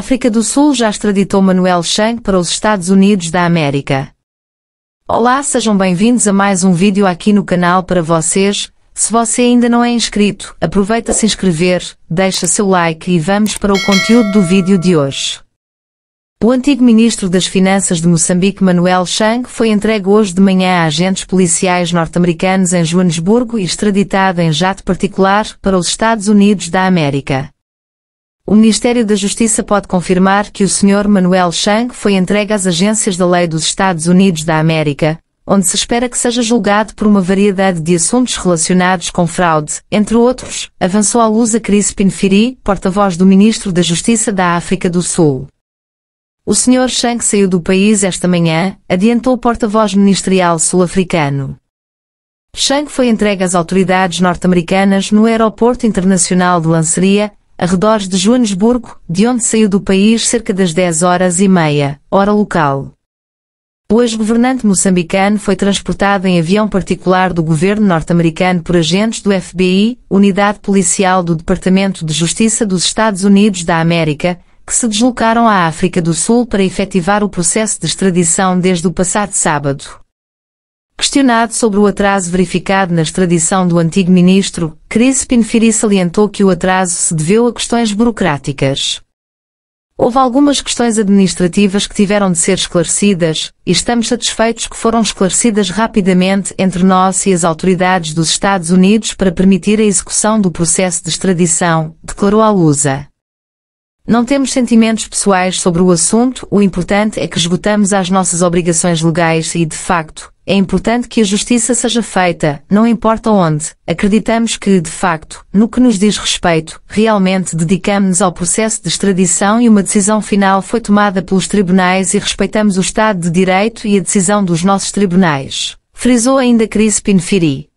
África do Sul já extraditou Manuel Chang para os Estados Unidos da América. Olá, sejam bem-vindos a mais um vídeo aqui no canal para vocês. Se você ainda não é inscrito, aproveita se inscrever, deixa seu like e vamos para o conteúdo do vídeo de hoje. O antigo ministro das Finanças de Moçambique, Manuel Chang, foi entregue hoje de manhã a agentes policiais norte-americanos em Joanesburgo e extraditado em jato particular para os Estados Unidos da América o Ministério da Justiça pode confirmar que o Sr. Manuel Chang foi entregue às agências da lei dos Estados Unidos da América, onde se espera que seja julgado por uma variedade de assuntos relacionados com fraude, entre outros, avançou à luz a Cris Pinfiri, porta-voz do Ministro da Justiça da África do Sul. O Sr. Chang saiu do país esta manhã, adiantou o porta-voz ministerial sul-africano. Chang foi entregue às autoridades norte-americanas no Aeroporto Internacional de Lanceria, arredores de Joanesburgo, de onde saiu do país cerca das 10 horas e meia, hora local. O ex-governante moçambicano foi transportado em avião particular do governo norte-americano por agentes do FBI, unidade policial do Departamento de Justiça dos Estados Unidos da América, que se deslocaram à África do Sul para efetivar o processo de extradição desde o passado sábado. Questionado sobre o atraso verificado na extradição do antigo ministro, Chris Pinfiri salientou que o atraso se deveu a questões burocráticas. Houve algumas questões administrativas que tiveram de ser esclarecidas, e estamos satisfeitos que foram esclarecidas rapidamente entre nós e as autoridades dos Estados Unidos para permitir a execução do processo de extradição, declarou a Lusa. Não temos sentimentos pessoais sobre o assunto, o importante é que esgotamos as nossas obrigações legais e, de facto, é importante que a justiça seja feita, não importa onde. Acreditamos que, de facto, no que nos diz respeito, realmente dedicamos-nos ao processo de extradição e uma decisão final foi tomada pelos tribunais e respeitamos o Estado de Direito e a decisão dos nossos tribunais. Frisou ainda Cris Pinfiri.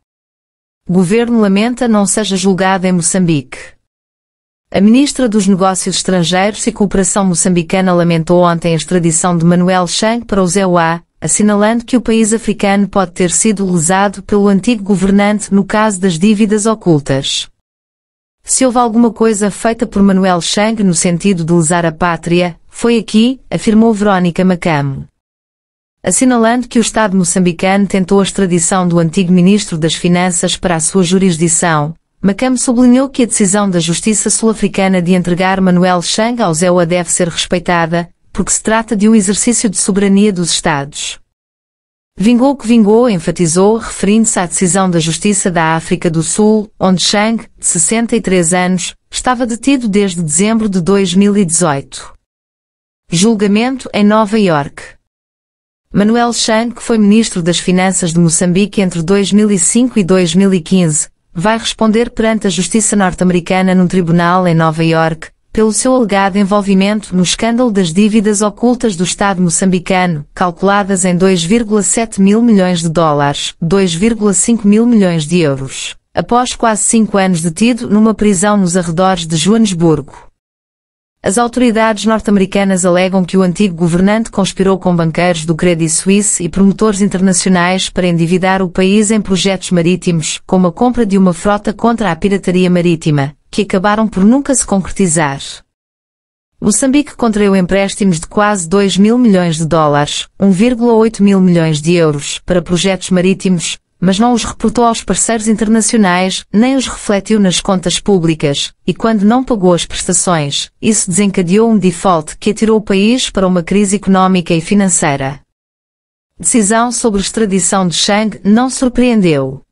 Governo lamenta não seja julgado em Moçambique. A ministra dos Negócios Estrangeiros e Cooperação Moçambicana lamentou ontem a extradição de Manuel Chang para o ZEUA, assinalando que o país africano pode ter sido lesado pelo antigo governante no caso das dívidas ocultas. Se houve alguma coisa feita por Manuel Chang no sentido de lesar a pátria, foi aqui, afirmou Verónica Macamo. Assinalando que o Estado moçambicano tentou a extradição do antigo ministro das Finanças para a sua jurisdição, Macamo sublinhou que a decisão da Justiça Sul-Africana de entregar Manuel Chang ao ZEUA deve ser respeitada, porque se trata de um exercício de soberania dos Estados. Vingou o que vingou, enfatizou, referindo-se à decisão da Justiça da África do Sul, onde Chang, de 63 anos, estava detido desde dezembro de 2018. Julgamento em Nova York. Manuel Chang, que foi ministro das Finanças de Moçambique entre 2005 e 2015, vai responder perante a Justiça norte-americana num tribunal em Nova York, pelo seu alegado envolvimento no escândalo das dívidas ocultas do Estado moçambicano, calculadas em 2,7 mil milhões de dólares, 2,5 mil milhões de euros, após quase cinco anos detido numa prisão nos arredores de Joanesburgo. As autoridades norte-americanas alegam que o antigo governante conspirou com banqueiros do Credit Suisse e promotores internacionais para endividar o país em projetos marítimos, como a compra de uma frota contra a pirataria marítima, que acabaram por nunca se concretizar. Moçambique contraiu empréstimos de quase 2 mil milhões de dólares, 1,8 mil milhões de euros, para projetos marítimos, mas não os reportou aos parceiros internacionais, nem os refletiu nas contas públicas, e quando não pagou as prestações, isso desencadeou um default que atirou o país para uma crise económica e financeira. Decisão sobre extradição de Chang não surpreendeu.